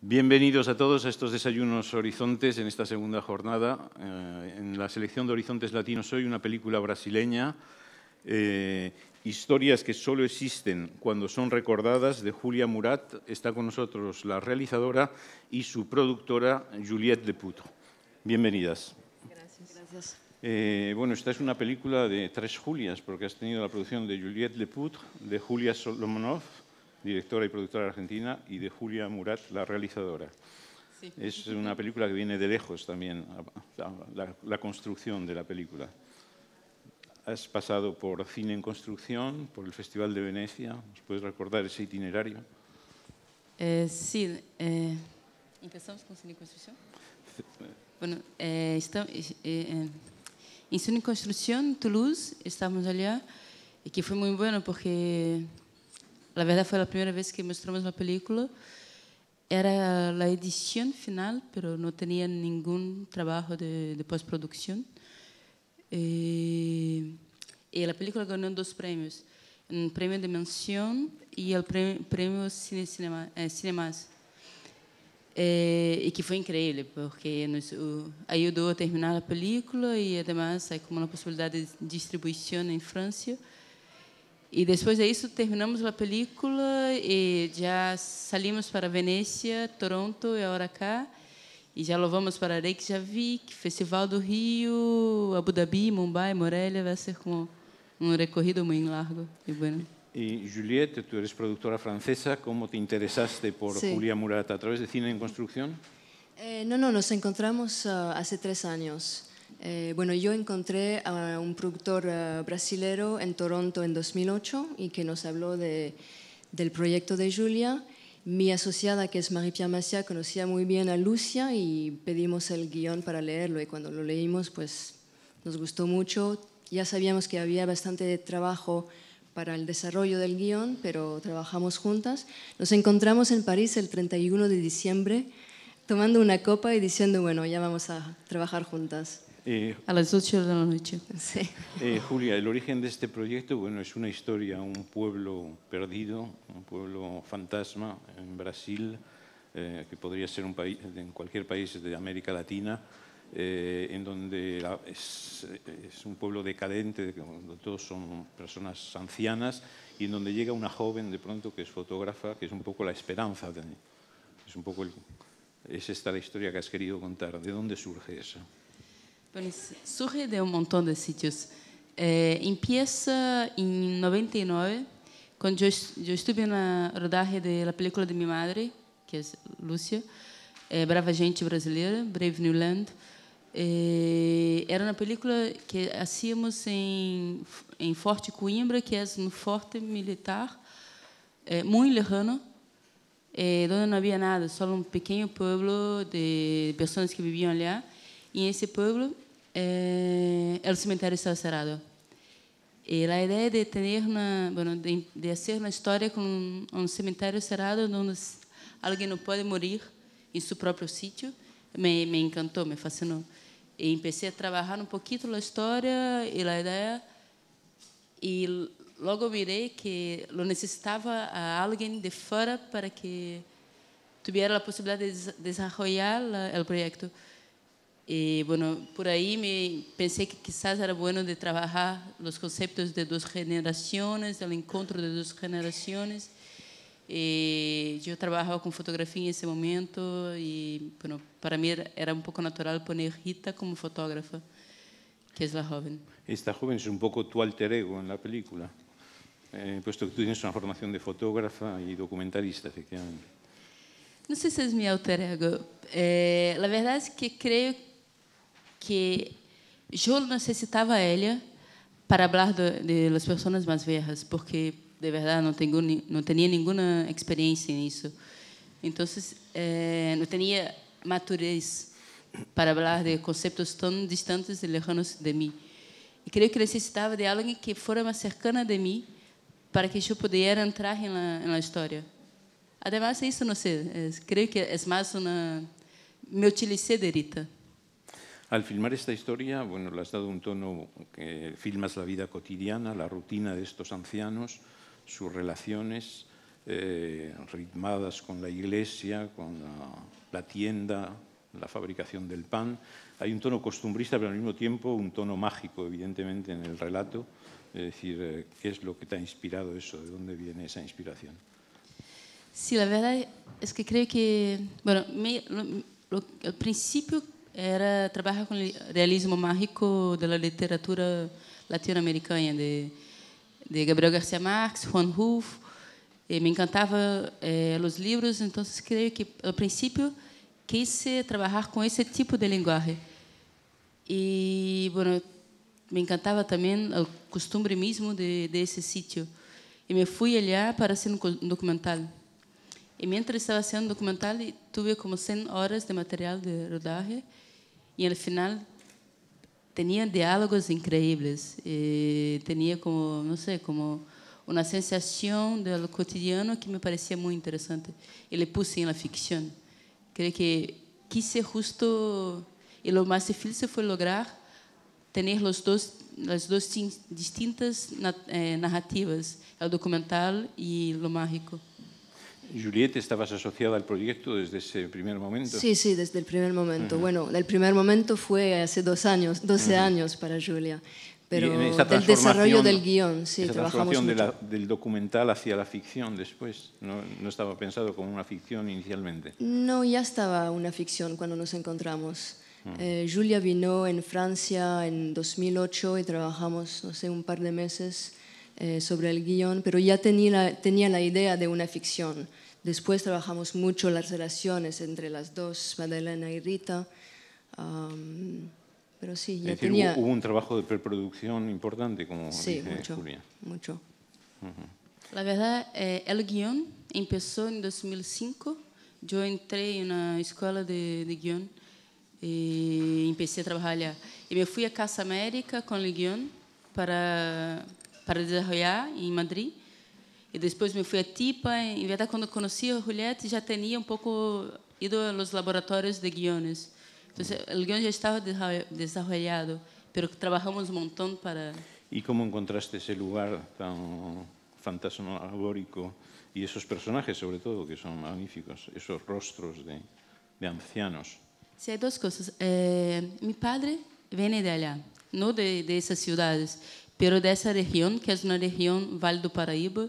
Bienvenidos a todos a estos desayunos Horizontes en esta segunda jornada. Eh, en la selección de Horizontes Latinos hoy una película brasileña, eh, Historias que solo existen cuando son recordadas, de Julia Murat. Está con nosotros la realizadora y su productora Juliette Lepoutre. Bienvenidas. Gracias. Eh, bueno, esta es una película de tres Julias, porque has tenido la producción de Juliette Lepoutre, de Julia Solomonov, directora y productora argentina, y de Julia Murat, la realizadora. Es una película que viene de lejos también, la, construcción de la película. Has pasado por Cine en Construcción, por el Festival de Venecia. ¿Nos puedes recordar ese itinerario? Eh, sí. Eh, ¿Empezamos con Cine en Construcción? Bueno, eh, en Cine en Construcción, Toulouse, estamos allá, y que fue muy bueno porque A verdade foi a primeira vez que mostramos uma película. Era a edição final, pero não tinha nenhum trabalho de, de produção E a película ganhou dois premios, um premio de menção e o premio, premio Cine, Cinema, eh, Cinemas. Eh, e que foi incrível, porque nos, o, uh, ajudou a terminar a película e, además, é como uma possibilidade de distribuição em França. E depois disso terminamos a película e já salimos para Venécia, Toronto e agora cá. E já louvamos para Reykjavik, Festival do Rio, Abu Dhabi, Mumbai, Morelia. Vai ser como um recorrido muito largo e bueno. E Juliette, tu eres produtora francesa, Como te interessaste por sí. Julia Murata a través de Cine em Construção? Eh, não. nos encontramos uh, hace anos. Eh, bueno, yo encontré a un productor eh, brasilero en Toronto en 2008 y que nos habló del proyecto de Julia. Mi asociada, que es Marie-Pierre Maciá, conocía muy bien a Lucia y pedimos el guión para leerlo y cuando lo leímos, pues nos gustó mucho. Ya sabíamos que había bastante trabajo para el desarrollo del guión, pero trabajamos juntas. Nos encontramos en París el 31 de diciembre tomando una copa y diciendo, bueno, ya vamos a trabajar juntas. Eh, a las 8 de la noche. Sí. Eh, Julia, el origen de este proyecto, bueno, es una historia, un pueblo perdido, un pueblo fantasma en Brasil, eh, que podría ser un país, en cualquier país de América Latina, en donde es, un pueblo decadente, donde todos son personas ancianas, y en donde llega una joven de pronto que es fotógrafa, que es un poco la esperanza, de, es un poco es esta la historia que has querido contar. ¿De dónde surge eso? surge de un montón de sitios. Eh, empieza en 99, cuando yo, yo, estuve en la rodaje de la película de mi madre, que es Lucia, eh, Brava Gente Brasileira, Brave New Land. Eh, era uma película que hacíamos em, Forte Coimbra, que é um forte militar, eh, muito lejano, eh, onde não havia nada, só um pequeno pueblo de pessoas que viviam ali e esse povo eh, é eh, el cementerio está cerrado. e a ideia é de ter uma, bueno, de, de hacer una historia con un, un, cementerio cerrado onde alguém não pode morir em seu próprio sítio me, me me fascinou e comecei a trabalhar um pouquinho a história e a ideia e logo mirei que lo necessitava a de fora para que tivesse a possibilidade de desenvolver la, projeto Y eh, bueno, por ahí me pensé que quizás era bueno de trabajar los conceptos de dos generaciones, del encuentro de dos generaciones. Eh, yo trabajaba con fotografía en ese momento y bueno, para mí era un poco natural poner Rita como fotógrafa, que es la joven. Esta joven es un poco tu alter ego en la película, eh, puesto que tú tienes una formación de fotógrafa y documentalista, efectivamente. No sé si es mi alter ego. la verdad es que creo que que eu necessitava ela para falar das pessoas mais velhas, porque de verdade não tenho não tinha nenhuma experiência nisso. Então, eh, não tinha maturez para falar de conceitos tão distantes e lejanos de mim. E creio que necessitava de alguém que fosse mais cercana de mim para que eu pudesse entrar na história. Ademais, isso não sei, é, creio que é mais uma. Me utilizei de Rita. Al filmar esta historia, bueno, le has dado un tono que filmas la vida cotidiana, la rutina de estos ancianos, sus relaciones eh, ritmadas con la iglesia, con la, tienda, la fabricación del pan. Hay un tono costumbrista, pero al mismo tiempo un tono mágico, evidentemente, en el relato. Es decir, eh, ¿qué es lo que te ha inspirado eso? ¿De dónde viene esa inspiración? Sí, la verdad es que creo que, bueno, al principio era trabalhar com realismo mágico da literatura latino-americana de, de, Gabriel Garcia Marques, Juan Rulfo. E me encantava eh, os livros, então creio que, ao princípio, quis eh, trabalhar com esse tipo de linguagem. E, bueno, me encantava também o costume mesmo de, de esse sítio. E me fui olhar para ser um documental. E, enquanto estava sendo documental, tive como 100 horas de material de rodagem. Y al final tenía diálogos increíbles, eh, tenía como, no sé, como una sensación del cotidiano que me parecía muy interesante. Y le puse en la ficción. Creo que quise justo, y lo más difícil fue lograr tener los dos, las dos distintas eh, narrativas, el documental y lo mágico. Juliette estabas asociada al proyecto desde ese primer momento. Sí, sí, desde el primer momento. Bueno, el primer momento fue hace dos años, 12 años para Julia. Pero el desarrollo del guión, sí, trabajamos mucho. De la, del documental hacia la ficción después, no, estaba pensado como una ficción inicialmente. No, ya estaba una ficción cuando nos encontramos. Eh, Julia vino en Francia en 2008 y trabajamos, no sé, un par de meses eh, sobre el guión, pero ya tenía la, tenía la idea de una ficción. Después trabajamos mucho las relaciones entre las dos, Madalena y Rita. pero sí, ya es decir, Hubo un trabajo de preproducción importante, como sí, mucho, mucho. La verdad, eh, el guión empezó en 2005. Yo entré en una escuela de, de guión eh, y empecé a trabajar allá. Y me fui a Casa América con el guión para para desarrollar en Madrid. y después me fui a Tipa. en verdad cuando conocí a Juliette, ya tenía un poco ido a los laboratorios de guiones. entonces el guión ya estaba desarrollado, pero trabajamos un montón para... ¿Y cómo encontraste ese lugar tan fantasmagórico y esos personajes, sobre todo, que son magníficos, esos rostros de, ancianos. Sí, hay dos cosas. Eh, mi padre viene de allá, no de, esas ciudades, pero de esa región, que é una região Vale do Paraíba,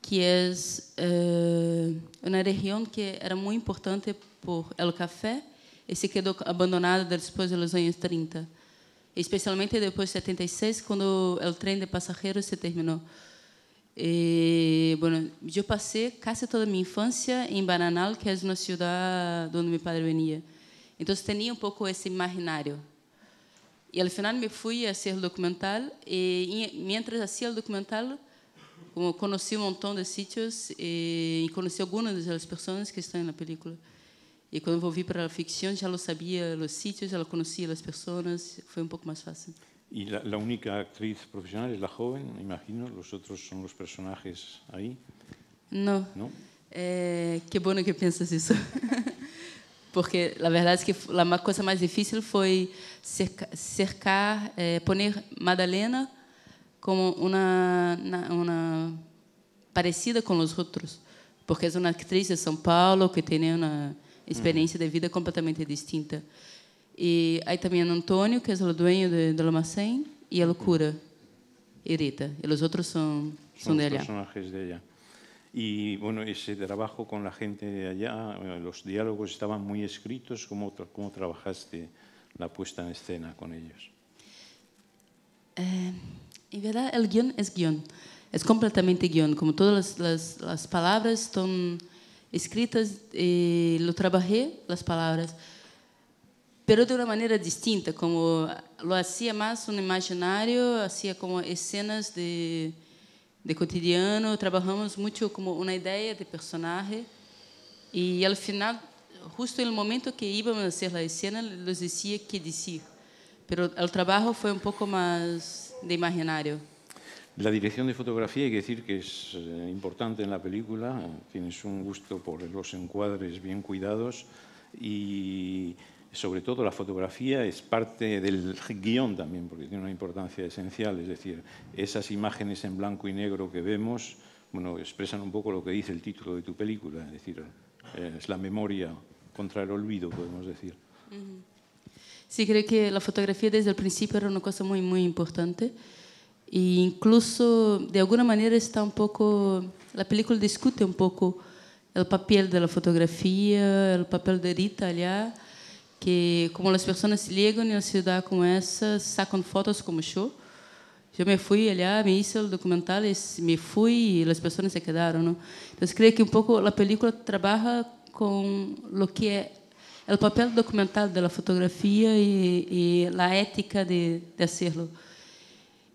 que é eh, una região que era muito importante por el café e se quedou abandonada depois dos anos 30, especialmente depois de 76, quando o trem de pasajeros se terminou. E, bueno, eu passei quase toda a minha infância em Bananal, que é uma cidade onde meu pai venia. Então, tinha um pouco esse imaginário Y al final me fui a hacer el documental eh, y mientras hacía el documental, conocí un montón de sitios eh, y conocí algunas de las personas que están en la película. Y cuando volví para la ficción ya lo sabía, los sitios, ya lo conocía, las personas, fue un poco más fácil. ¿Y la, única actriz profesional es la joven, imagino? ¿Los otros son los personajes ahí? No. Eh, qué bueno que piensas eso. porque a verdade é que a coisa mais difícil foi cercar, cercar é, Madalena como uma, uma parecida com os outros, porque é uma atriz de São Paulo que tem né, uma experiência de vida completamente distinta. E aí também Antônio, que é o dono de, de e a loucura, Irita. E os outros são, são, são personagens allá. Y bueno, ese trabajo con la gente de allá, eh, los diálogos estaban muy escritos, ¿cómo, trabajaste la puesta en escena con ellos? en eh, verdad, el guión es guión, es completamente guión, como todas las, las, palabras están escritas, eh, lo trabajé, las palabras pero de una manera distinta, como lo hacía más un imaginario, hacía como escenas de, de cotidiano, trabajamos mucho como una idea de personaje y al final, justo en el momento que íbamos a hacer la escena, les decía qué decir, pero el trabajo fue un poco más de imaginario. La dirección de fotografía hay que decir que es eh, importante en la película, eh, tienes un gusto por los encuadres bien cuidados y sobre todo la fotografía es parte del guión también, porque tiene una importancia esencial, es decir, esas imágenes en blanco y negro que vemos, bueno, expresan un poco lo que dice el título de tu película, es decir, eh, es la memoria contra el olvido, podemos decir. Sí, creo que la fotografía desde el principio era una cosa muy, muy importante. E incluso, de alguna manera, está un poco, la película discute un poco el papel de la fotografía, el papel de Rita allá que como as pessoas se ligam e se dá com essa, sacam fotos como show. Eu me fui ali, me hice o documental, me fui e as pessoas se quedaram. Não? Então, creio que um pouco a película trabalha com o que é o papel documental da fotografia e, e a ética de, de hacerlo.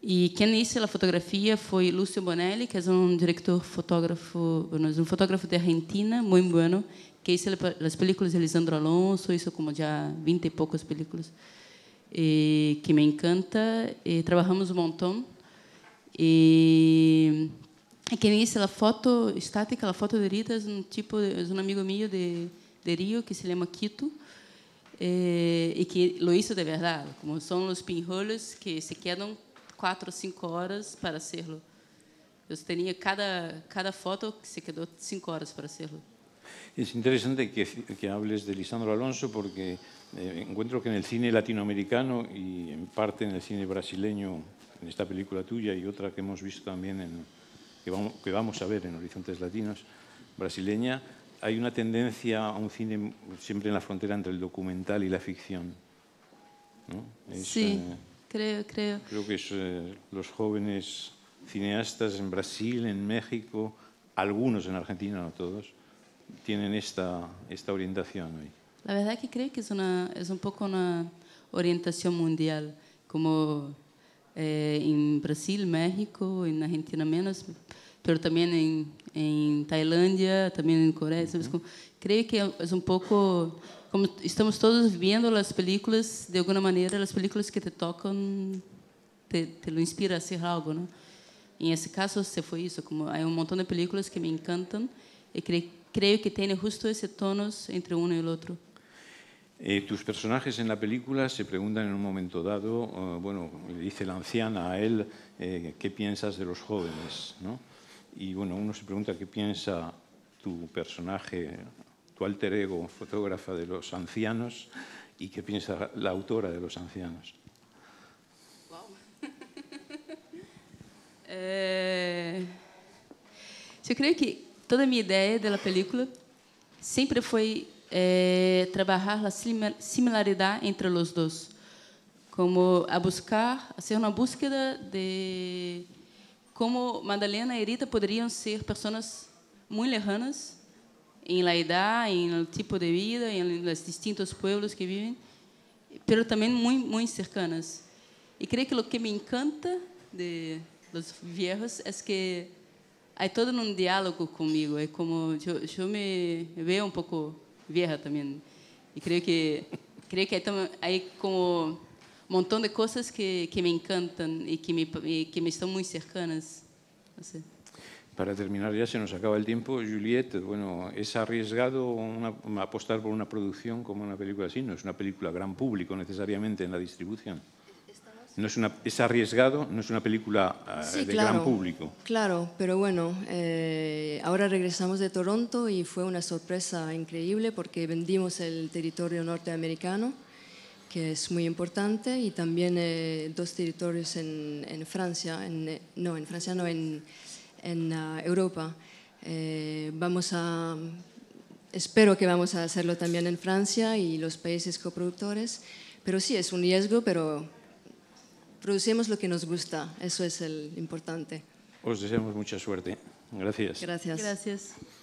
E quem fez a fotografia foi Lúcio Bonelli, que é um diretor fotógrafo, é um fotógrafo de Argentina, muito bom, que hice las películas de Lisandro Alonso, hizo como ya 20 y pocas películas, eh, que me encanta. Eh, trabajamos un montón. Eh, quem a foto estática, a foto de Rita, é um tipo, um amigo meu de, de Rio que se chama Quito eh, e que lo hizo de verdade, como são os pinholes que se quedam quatro ou cinco horas para serlo. Eu tinha cada cada foto que se quedou cinco horas para serlo. Es interesante que, hables de Lisandro Alonso porque eh, encuentro que en el cine latinoamericano y en parte en el cine brasileño, en esta película tuya y otra que hemos visto también, que, vamos, a ver en Horizontes Latinos, brasileña, hay una tendencia a un cine siempre en la frontera entre el documental y la ficción. sí, eh, creo, creo. Creo que eh, los jóvenes cineastas en Brasil, en México, algunos en Argentina, no todos, tienen esta, esta orientación hoy? La verdad que creo que es, una, es un poco una orientación mundial, como eh, en Brasil, México, en Argentina menos, pero también en, en Tailandia, también en Corea. Uh -huh. Creo que es un poco como estamos todos viendo las películas, de alguna manera las películas que te tocan te, te lo inspira a hacer algo, ¿no? En ese caso se fue eso, como hay un montón de películas que me encantan y creo creo que tiene justo ese tono entre uno y el otro. Eh, tus personajes en la película se preguntan en un momento dado, eh, bueno, le dice la anciana a él, eh, ¿qué piensas de los jóvenes? ¿no? Y bueno, uno se pregunta qué piensa tu personaje, tu alter ego, fotógrafa de los ancianos, y qué piensa la autora de los ancianos. Wow. eh, yo creo que toda a minha ideia da película sempre foi é, trabalhar a similaridade entre os dois, como a buscar, a ser uma busca de como Madalena e Rita poderiam ser pessoas muito lejanas em la idade, em tipo de vida, em os distintos pueblos que vivem, mas também muito, muito cercanas. E creio que o que me encanta de los viejos é que hay todo un diálogo conmigo. Es como yo, me veo un poco vieja también. Y creo que, creo que hay, como un montón de cosas que, que me encantan y que me, que me están muy cercanas. Para terminar ya se nos acaba el tiempo. Juliette, bueno, es arriesgado apostar por una producción como una película así. No es una película gran público necesariamente en la distribución no es, arriesgado, no es una película eh, de gran público. Claro, pero bueno, eh, ahora regresamos de Toronto y fue una sorpresa increíble porque vendimos el territorio norteamericano, que es muy importante, y también eh, dos territorios en, Francia, no, en Francia no, en, ah, Europa. vamos a, espero que vamos a hacerlo también en Francia y los países coproductores, pero sí, es un riesgo, pero producimos lo que nos gusta, eso es el importante. Os deseamos mucha suerte. Gracias. Gracias. Gracias.